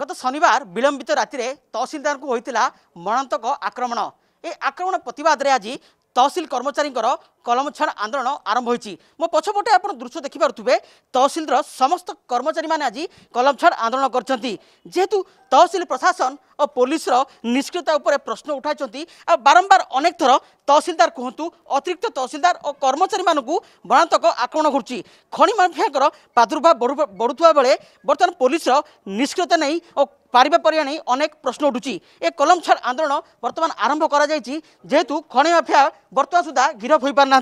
ଗତ ଶନିବାର ବିଳମ୍ବିତ ରାତିରେ ତହସିଲଦାରଙ୍କୁ ହୋଇଥିଲା ମଣନ୍ତକ ଆକ୍ରମଣ ଏ ଆକ୍ରମଣ ପ୍ରତିବାଦରେ ଆଜି ତହସିଲ କର୍ମଚାରୀଙ୍କର କଲମଛାଡ଼ ଆନ୍ଦୋଳନ ଆରମ୍ଭ ହୋଇଛି ମୋ ପଛପଟେ ଆପଣ ଦୃଶ୍ୟ ଦେଖିପାରୁଥିବେ ତହସିଲର ସମସ୍ତ କର୍ମଚାରୀମାନେ ଆଜି କଲମଛାଡ଼ ଆନ୍ଦୋଳନ କରିଛନ୍ତି ଯେହେତୁ ତହସିଲ ପ୍ରଶାସନ ଓ ପୋଲିସର ନିଷ୍କ୍ରିୟତା ଉପରେ ପ୍ରଶ୍ନ ଉଠାଇଛନ୍ତି ଆଉ ବାରମ୍ବାର ଅନେକ ଥର ତହସିଲଦାର କୁହନ୍ତୁ ଅତିରିକ୍ତ ତହସିଲଦାର ଓ କର୍ମଚାରୀମାନଙ୍କୁ ବଣାନ୍ତକ ଆକ୍ରମଣ କରୁଛି ଖଣି ମାଫିଆଙ୍କର ପ୍ରାଦୁର୍ଭାବ ବଢ଼ୁଥିବା ବେଳେ ବର୍ତ୍ତମାନ ପୋଲିସର ନିଷ୍କ୍ରିୟତା ନେଇ ଓ পারিবা পারিবা নেই অনেক প্রশ্ন উঠুছি এ কলম ছাড় আন্দোলন বর্তমান আরম্ভ করা যাইছি যেহেতু খনি মাফিয়া বর্তমান সুদ্ধা গিরফ হয়ে পারি না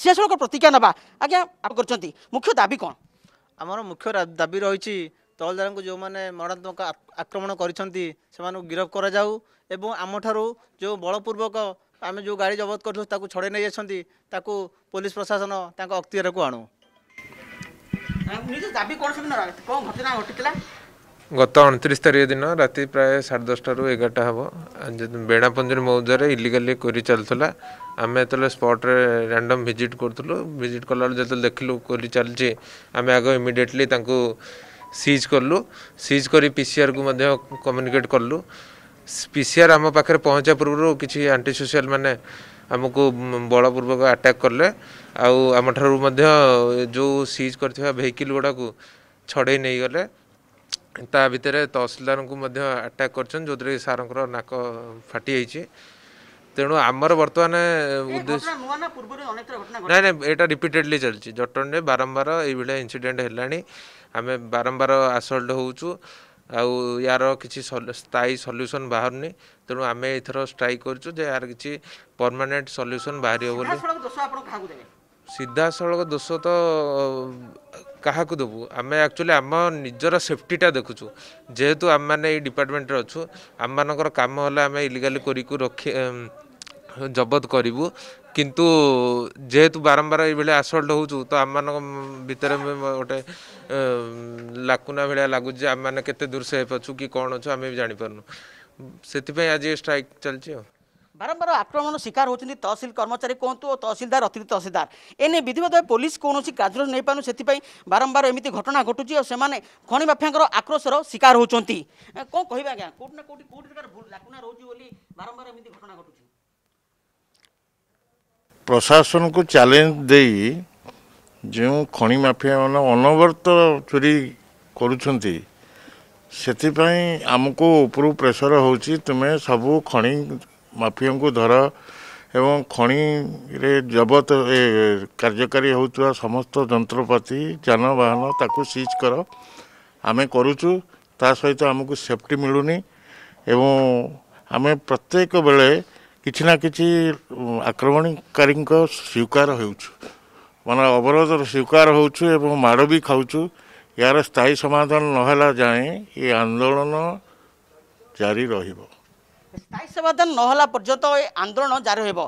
সে সবক প্রতিক্রিয়া নেবা আজ্ঞা আপ করছেন মুখ্য দাবি কোণ আমার মুখ্য দাবি রয়েছে ତହଲଦାରଙ୍କୁ ଯେଉଁମାନେ ମରଣାତ୍ମକ ଆକ୍ରମଣ କରିଛନ୍ତି ସେମାନଙ୍କୁ ଗିରଫ କରାଯାଉ ଏବଂ ଆମଠାରୁ ଯେଉଁ ବଳପୂର୍ବକ ଆମେ ଯେଉଁ ଗାଡ଼ି ଜବତ କରୁଛୁ ତାକୁ ଛଡ଼େଇ ନେଇଯାଇଛନ୍ତି ତାକୁ ପୋଲିସ ପ୍ରଶାସନ ତାଙ୍କ ଅକ୍ତିଆରକୁ ଆଣୁ ନିଜ ଦାବି କ'ଣ କ'ଣ ଘଟଣା ଘଟିଥିଲା ଗତ ଅଣତିରିଶ ତାରିଖ ଦିନ ରାତି ପ୍ରାୟ ସାଢ଼େ ଦଶଟାରୁ ଏଗାରଟା ହେବ ବେଣାପୁଞ୍ଜୁରୀ ମୌଜାରେ ଇଲିଗାଲି କୋରି ଚାଲୁଥିଲା ଆମେ ଯେତେବେଳେ ସ୍ପଟ୍ରେ ରାଣ୍ଡମ୍ ଭିଜିଟ୍ କରୁଥିଲୁ ଭିଜିଟ୍ କଲାବେଳେ ଯେତେବେଳେ ଦେଖିଲୁ କୋରି ଚାଲିଛି ଆମେ ଆଗ ଇମିଡ଼ିଏଟଲି ତାଙ୍କୁ ସିଜ୍ କଲୁ ସିଜ୍ କରି ପିସିଆର୍କୁ ମଧ୍ୟ କମ୍ୟୁନିକେଟ୍ କଲୁ ପିସିଆର୍ ଆମ ପାଖରେ ପହଞ୍ଚିବା ପୂର୍ବରୁ କିଛି ଆଣ୍ଟିସୋସିଆଲ୍ ମାନେ ଆମକୁ ବଳପୂର୍ବକ ଆଟାକ୍ କଲେ ଆଉ ଆମଠାରୁ ମଧ୍ୟ ଯେଉଁ ସିଜ୍ କରିଥିବା ଭେହିକିଲ୍ ଗୁଡ଼ାକୁ ଛଡ଼େଇ ନେଇଗଲେ ତା ଭିତରେ ତହସିଲଦାରଙ୍କୁ ମଧ୍ୟ ଆଟାକ୍ କରିଛନ୍ତି ଯେଉଁଥିରେ କି ସାର୍ଙ୍କର ନାକ ଫାଟି ଯାଇଛି ତେଣୁ ଆମର ବର୍ତ୍ତମାନ ଉଦ୍ଦେଶ୍ୟ ନାଇଁ ନାଇଁ ଏଇଟା ରିପିଟେଡ଼ଲି ଚାଲିଛି ଜଟଣୀରେ ବାରମ୍ବାର ଏଇଭଳିଆ ଇନ୍ସିଡ଼େଣ୍ଟ ହେଲାଣି ଆମେ ବାରମ୍ବାର ଆସଲ୍ଟ ହେଉଛୁ ଆଉ ୟାର କିଛି ସ୍ଥାୟୀ ସଲ୍ୟୁସନ୍ ବାହାରୁନି ତେଣୁ ଆମେ ଏଥର ଷ୍ଟ୍ରାଇକ୍ କରିଛୁ ଯେ ୟାର କିଛି ପରମାନେଣ୍ଟ ସଲ୍ୟୁସନ୍ ବାହାରିବ ବୋଲି ସିଧାସଳଖ ଦୋଷ ତ କାହାକୁ ଦେବୁ ଆମେ ଆକ୍ଚୁଆଲି ଆମ ନିଜର ସେଫ୍ଟିଟା ଦେଖୁଛୁ ଯେହେତୁ ଆମେମାନେ ଏଇ ଡିପାର୍ଟମେଣ୍ଟରେ ଅଛୁ ଆମମାନଙ୍କର କାମ ହେଲା ଆମେ ଇଲିଗାଲି କରିକୁ ରଖି ଜବତ କରିବୁ କିନ୍ତୁ ଯେହେତୁ ବାରମ୍ବାର ଏଇଭଳିଆ ଆସଲ୍ଟ ହେଉଛୁ ତ ଆମମାନଙ୍କ ଭିତରେ ଗୋଟେ ଲାକୁନା ଭଳିଆ ଲାଗୁଛି ଯେ ଆମେମାନେ କେତେ ଦୂର ସେଫ୍ ଅଛୁ କି କ'ଣ ଅଛୁ ଆମେ ବି ଜାଣିପାରୁନୁ ସେଥିପାଇଁ ଆଜି ଷ୍ଟ୍ରାଇକ୍ ଚାଲିଛି ଆଉ ବାରମ୍ବାର ଆକ୍ରମଣ ଶିକାର ହେଉଛନ୍ତି ତହସିଲ କର୍ମଚାରୀ କୁହନ୍ତୁ ଓ ତହସିଲଦାର ଅତିରିକ୍ତ ତହସିଲଦାର ଏନେଇ ବିଧିବଦ୍ଧ ପୋଲିସ କୌଣସି କାର୍ଯ୍ୟ ନେଇପାରୁନୁ ସେଥିପାଇଁ ବାରମ୍ବାର ଏମିତି ଘଟଣା ଘଟୁଛି ଆଉ ସେମାନେ ଖଣି ମାଫିଆଙ୍କର ଆକ୍ରୋଶର ଶିକାର ହେଉଛନ୍ତି କ'ଣ କହିବେ ଆଜ୍ଞା କେଉଁଠି ନା କେଉଁଠି କେଉଁଠି ପ୍ରକାର ଲାକୁଣା ରହୁଛି ବୋଲି ବାରମ୍ବାର ଏମିତି ଘଟଣା ଘଟୁଛି ପ୍ରଶାସନକୁ ଚ୍ୟାଲେଞ୍ଜ ଦେଇ ଯେଉଁ ଖଣି ମାଫିଆମାନେ ଅନବରତ ଚୋରି କରୁଛନ୍ତି ସେଥିପାଇଁ ଆମକୁ ଉପରୁ ପ୍ରେସର ହେଉଛି ତୁମେ ସବୁ ଖଣି ମାଫିଆଙ୍କୁ ଧର ଏବଂ ଖଣିରେ ଜବତ କାର୍ଯ୍ୟକାରୀ ହେଉଥିବା ସମସ୍ତ ଯନ୍ତ୍ରପାତି ଯାନବାହନ ତାକୁ ସିଜ୍ କର ଆମେ କରୁଛୁ ତା ସହିତ ଆମକୁ ସେଫ୍ଟି ମିଳୁନି ଏବଂ ଆମେ ପ୍ରତ୍ୟେକ ବେଳେ କିଛି ନା କିଛି ଆକ୍ରମଣକାରୀଙ୍କ ସ୍ୱୀକାର ହେଉଛୁ ମାନେ ଅବରୋଧର ସ୍ୱୀକାର ହେଉଛୁ ଏବଂ ମାଡ଼ ବି ଖାଉଛୁ ଏହାର ସ୍ଥାୟୀ ସମାଧାନ ନହେଲା ଯାଏଁ ଏ ଆନ୍ଦୋଳନ ଜାରି ରହିବ ସ୍ଥାୟୀ ସମାଧାନ ନହେଲା ପର୍ଯ୍ୟନ୍ତ ଏ ଆନ୍ଦୋଳନ ଜାରି ରହିବ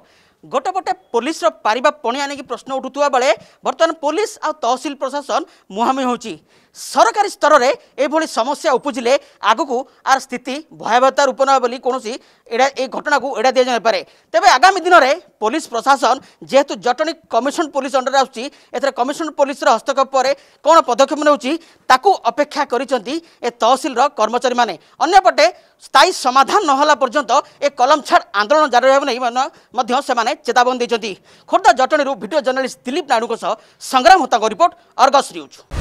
ଗୋଟେ ପଟେ ପୋଲିସର ପାରିବା ପଣିଆ ନେଇକି ପ୍ରଶ୍ନ ଉଠୁଥିବା ବେଳେ ବର୍ତ୍ତମାନ ପୋଲିସ ଆଉ ତହସିଲ ପ୍ରଶାସନ ମୁହାଁମୁହିଁ ହେଉଛି ସରକାରୀ ସ୍ତରରେ ଏଭଳି ସମସ୍ୟା ଉପୁଜିଲେ ଆଗକୁ ଆର ସ୍ଥିତି ଭୟାବହତା ରୂପ ନେବ ବୋଲି କୌଣସି ଏଇଟା ଏ ଘଟଣାକୁ ଏଡ଼ା ଦିଆଯାଇପାରେ ତେବେ ଆଗାମୀ ଦିନରେ ପୋଲିସ ପ୍ରଶାସନ ଯେହେତୁ ଜଟଣୀ କମିଶନ ପୋଲିସ ଅଣ୍ଡରରେ ଆସୁଛି ଏଥିରେ କମିଶନ ପୋଲିସର ହସ୍ତକ୍ଷେପ ପରେ କ'ଣ ପଦକ୍ଷେପ ନେଉଛି ତାକୁ ଅପେକ୍ଷା କରିଛନ୍ତି ଏ ତହସିଲର କର୍ମଚାରୀମାନେ ଅନ୍ୟପଟେ ସ୍ଥାୟୀ ସମାଧାନ ନହେଲା ପର୍ଯ୍ୟନ୍ତ ଏ କଲମ ଛାଡ଼ ଆନ୍ଦୋଳନ ଜାରି ରହିବ ନେଇ ମଧ୍ୟ ସେମାନେ ଚେତାବନୀ ଦେଇଛନ୍ତି ଖୋର୍ଦ୍ଧା ଜଟଣୀରୁ ଭିଡ଼ିଓ ଜର୍ଣ୍ଣାଲିଷ୍ଟ ଦିଲ୍ଲୀପ ନାଡ଼ୁଙ୍କ ସହ ସଂଗ୍ରାମ ହୋତାଙ୍କ ରିପୋର୍ଟ ଅର୍ଗସ ନ୍ୟୁଜ୍